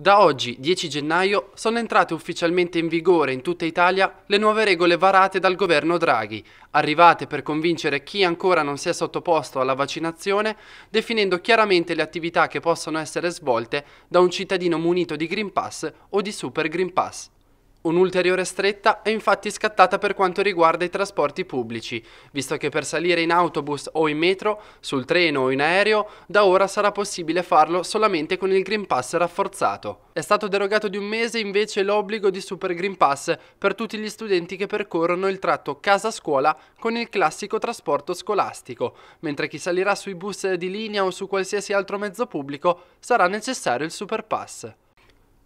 Da oggi, 10 gennaio, sono entrate ufficialmente in vigore in tutta Italia le nuove regole varate dal governo Draghi, arrivate per convincere chi ancora non si è sottoposto alla vaccinazione, definendo chiaramente le attività che possono essere svolte da un cittadino munito di Green Pass o di Super Green Pass. Un'ulteriore stretta è infatti scattata per quanto riguarda i trasporti pubblici, visto che per salire in autobus o in metro, sul treno o in aereo, da ora sarà possibile farlo solamente con il Green Pass rafforzato. È stato derogato di un mese invece l'obbligo di Super Green Pass per tutti gli studenti che percorrono il tratto casa-scuola con il classico trasporto scolastico, mentre chi salirà sui bus di linea o su qualsiasi altro mezzo pubblico sarà necessario il Super Pass.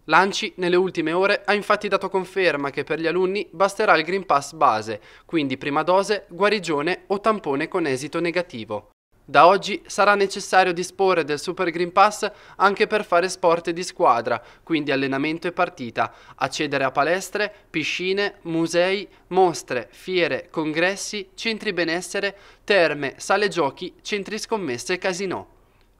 L'ANCI nelle ultime ore ha infatti dato conferma che per gli alunni basterà il Green Pass base, quindi prima dose, guarigione o tampone con esito negativo. Da oggi sarà necessario disporre del Super Green Pass anche per fare sport di squadra, quindi allenamento e partita, accedere a palestre, piscine, musei, mostre, fiere, congressi, centri benessere, terme, sale giochi, centri scommesse e casinò.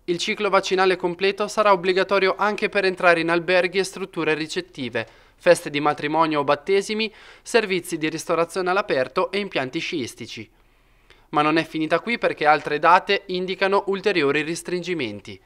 Il ciclo vaccinale completo sarà obbligatorio anche per entrare in alberghi e strutture ricettive, feste di matrimonio o battesimi, servizi di ristorazione all'aperto e impianti sciistici. Ma non è finita qui perché altre date indicano ulteriori restringimenti.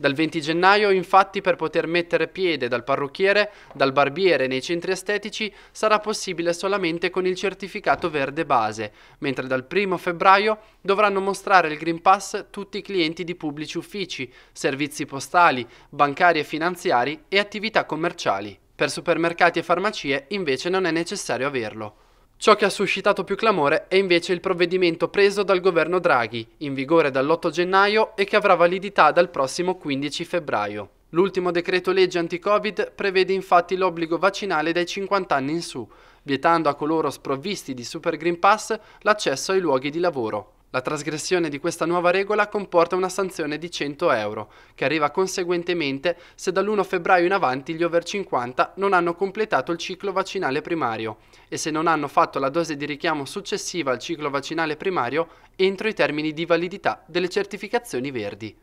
Dal 20 gennaio, infatti, per poter mettere piede dal parrucchiere, dal barbiere nei centri estetici sarà possibile solamente con il certificato verde base, mentre dal 1 febbraio dovranno mostrare il Green Pass tutti i clienti di pubblici uffici, servizi postali, bancari e finanziari e attività commerciali. Per supermercati e farmacie invece non è necessario averlo. Ciò che ha suscitato più clamore è invece il provvedimento preso dal governo Draghi, in vigore dall'8 gennaio e che avrà validità dal prossimo 15 febbraio. L'ultimo decreto legge anti-Covid prevede infatti l'obbligo vaccinale dai 50 anni in su, vietando a coloro sprovvisti di Super Green Pass l'accesso ai luoghi di lavoro. La trasgressione di questa nuova regola comporta una sanzione di 100 euro, che arriva conseguentemente se dall'1 febbraio in avanti gli over 50 non hanno completato il ciclo vaccinale primario e se non hanno fatto la dose di richiamo successiva al ciclo vaccinale primario entro i termini di validità delle certificazioni verdi.